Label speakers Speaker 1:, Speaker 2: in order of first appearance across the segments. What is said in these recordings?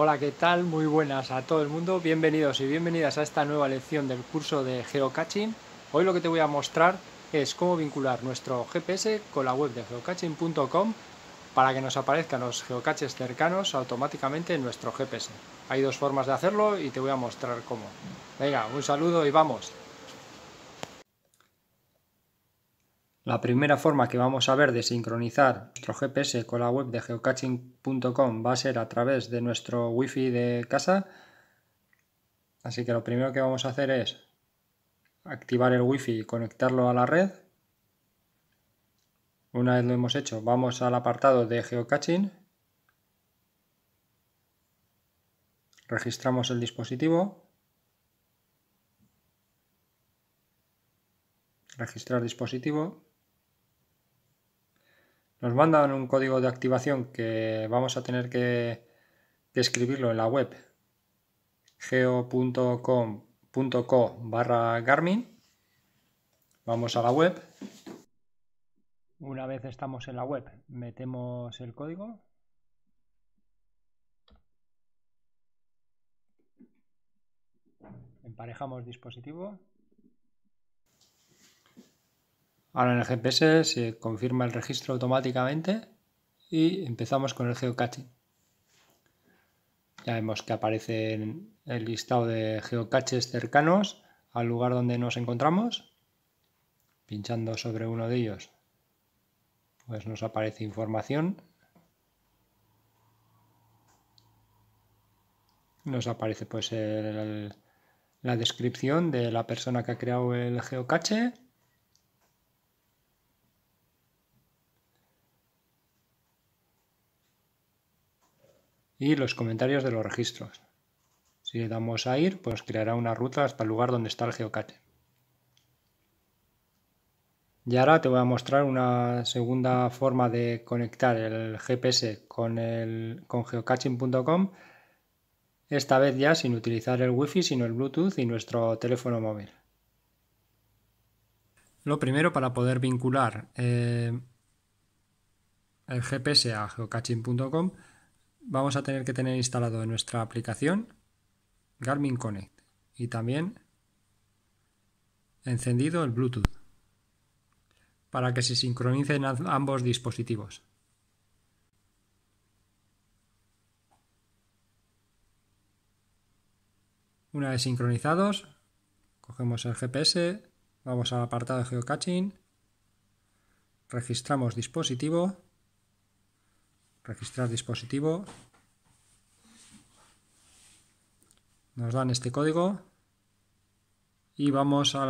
Speaker 1: Hola, ¿qué tal? Muy buenas a todo el mundo. Bienvenidos y bienvenidas a esta nueva lección del curso de Geocaching. Hoy lo que te voy a mostrar es cómo vincular nuestro GPS con la web de geocaching.com para que nos aparezcan los geocaches cercanos automáticamente en nuestro GPS. Hay dos formas de hacerlo y te voy a mostrar cómo. Venga, un saludo y vamos. La primera forma que vamos a ver de sincronizar nuestro GPS con la web de geocaching.com va a ser a través de nuestro wifi de casa. Así que lo primero que vamos a hacer es activar el wifi y conectarlo a la red. Una vez lo hemos hecho, vamos al apartado de geocaching. Registramos el dispositivo. Registrar dispositivo. Nos mandan un código de activación que vamos a tener que, escribirlo en la web geo.com.co Garmin. Vamos a la web. Una vez estamos en la web, metemos el código. Emparejamos dispositivo. Ahora en el GPS se confirma el registro automáticamente y empezamos con el geocache. Ya vemos que aparece el listado de geocaches cercanos al lugar donde nos encontramos. Pinchando sobre uno de ellos, pues nos aparece información. Nos aparece pues la descripción de la persona que ha creado el geocache y los comentarios de los registros. Si le damos a ir, pues creará una ruta hasta el lugar donde está el geocache. Y ahora te voy a mostrar una segunda forma de conectar el GPS con, el, con geocaching.com, esta vez ya sin utilizar el Wi-Fi, sino el Bluetooth y nuestro teléfono móvil. Lo primero, para poder vincular eh, el GPS a geocaching.com, vamos a tener que tener instalado en nuestra aplicación Garmin Connect y también encendido el Bluetooth para que se sincronicen ambos dispositivos. Una vez sincronizados, cogemos el GPS, vamos al apartado de geocaching, registramos dispositivo registrar dispositivo, nos dan este código y vamos a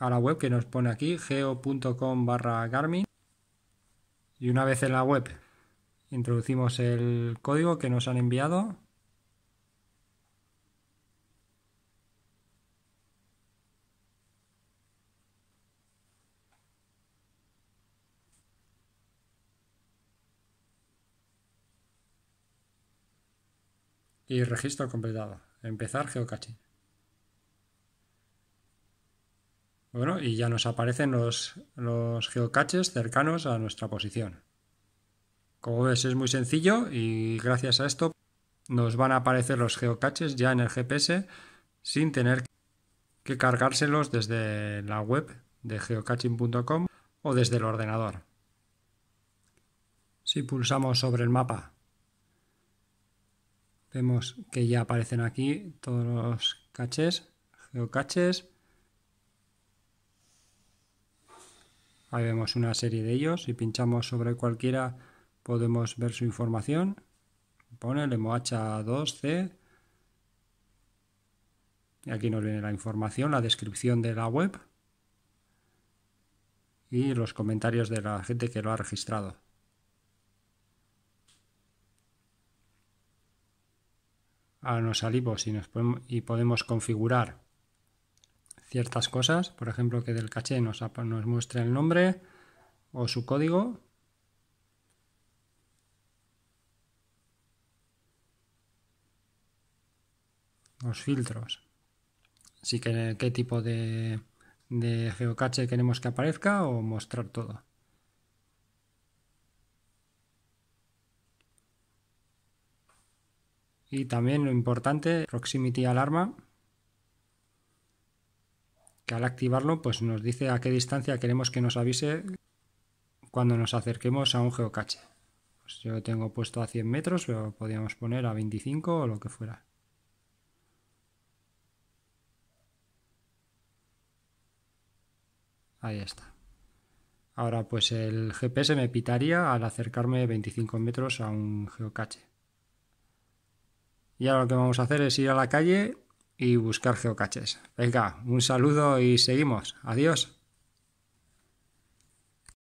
Speaker 1: la, web que nos pone aquí, geo.com Garmin. Y una vez en la web introducimos el código que nos han enviado Y registro completado. Empezar geocaching. Bueno, y ya nos aparecen los, los geocaches cercanos a nuestra posición. Como ves, es muy sencillo y gracias a esto nos van a aparecer los geocaches ya en el GPS sin tener que cargárselos desde la web de geocaching.com o desde el ordenador. Si pulsamos sobre el mapa Vemos que ya aparecen aquí todos los caches, geocaches. Ahí vemos una serie de ellos. Si pinchamos sobre cualquiera podemos ver su información. Pone el 2C. Y aquí nos viene la información, la descripción de la web y los comentarios de la gente que lo ha registrado. a nos salimos y, nos podemos, y podemos configurar ciertas cosas, por ejemplo que del caché nos, nos muestre el nombre o su código. Los filtros. Así que qué tipo de, de geocache queremos que aparezca o mostrar todo. Y también lo importante, Proximity Alarma, que al activarlo pues nos dice a qué distancia queremos que nos avise cuando nos acerquemos a un geocache. Pues yo lo tengo puesto a 100 metros, pero podríamos poner a 25 o lo que fuera. Ahí está. Ahora pues el GPS me pitaría al acercarme 25 metros a un geocache. Y ahora lo que vamos a hacer es ir a la calle y buscar geocaches. Venga, un saludo y seguimos. Adiós.